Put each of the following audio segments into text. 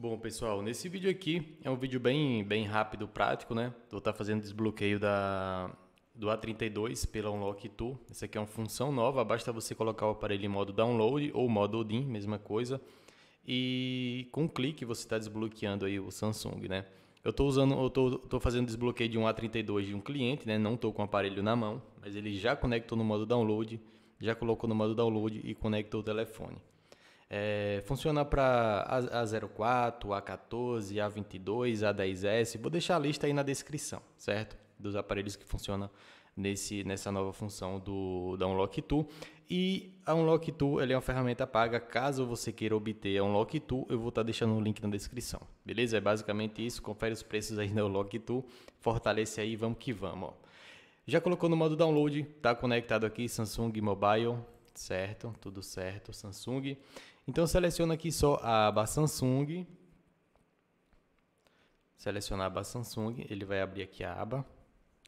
Bom, pessoal, nesse vídeo aqui é um vídeo bem, bem rápido, prático, né? Vou estar tá fazendo desbloqueio da, do A32 pela Unlock Tool. Essa aqui é uma função nova, basta você colocar o aparelho em modo download ou modo Odin, mesma coisa. E com um clique você está desbloqueando aí o Samsung, né? Eu estou usando, eu tô, tô fazendo desbloqueio de um A32 de um cliente, né? Não estou com o aparelho na mão, mas ele já conectou no modo download, já colocou no modo download e conectou o telefone. É, funciona para A04, A14, A22, A10S. Vou deixar a lista aí na descrição, certo? Dos aparelhos que funcionam nesse, nessa nova função do, da Unlock Tool. E a Unlock Tool ele é uma ferramenta paga. Caso você queira obter a Unlock Tool, eu vou estar tá deixando o link na descrição. Beleza? É basicamente isso. Confere os preços aí na Unlock Tool. Fortalece aí, vamos que vamos. Ó. Já colocou no modo download, está conectado aqui Samsung Mobile certo? Tudo certo, Samsung. Então seleciona aqui só a aba Samsung. Seleciona a aba Samsung, ele vai abrir aqui a aba.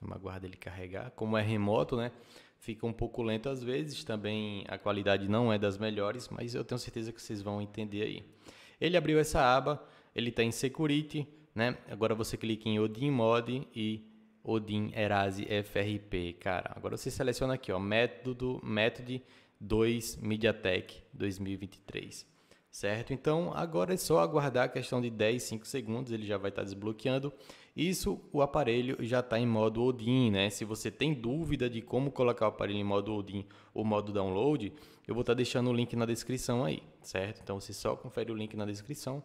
Vamos é aguardar ele carregar. Como é remoto, né? Fica um pouco lento às vezes, também a qualidade não é das melhores, mas eu tenho certeza que vocês vão entender aí. Ele abriu essa aba, ele está em Security, né? Agora você clica em Odin Mod e Odin Erase FRP, cara. Agora você seleciona aqui, ó, método, método 2 MediaTek 2023. Certo? Então, agora é só aguardar a questão de 10, 5 segundos, ele já vai estar desbloqueando. Isso, o aparelho já está em modo Odin, né? Se você tem dúvida de como colocar o aparelho em modo Odin ou modo download, eu vou estar deixando o link na descrição aí, certo? Então, você só confere o link na descrição.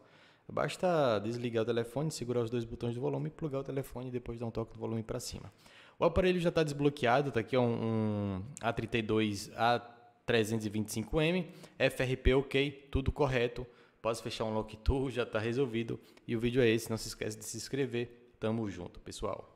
Basta desligar o telefone, segurar os dois botões do volume, plugar o telefone e depois dar um toque do volume para cima. O aparelho já está desbloqueado, está aqui um, um A32, A32, 325M, FRP OK, tudo correto. Posso fechar um lock tool, já está resolvido. E o vídeo é esse, não se esquece de se inscrever. Tamo junto, pessoal.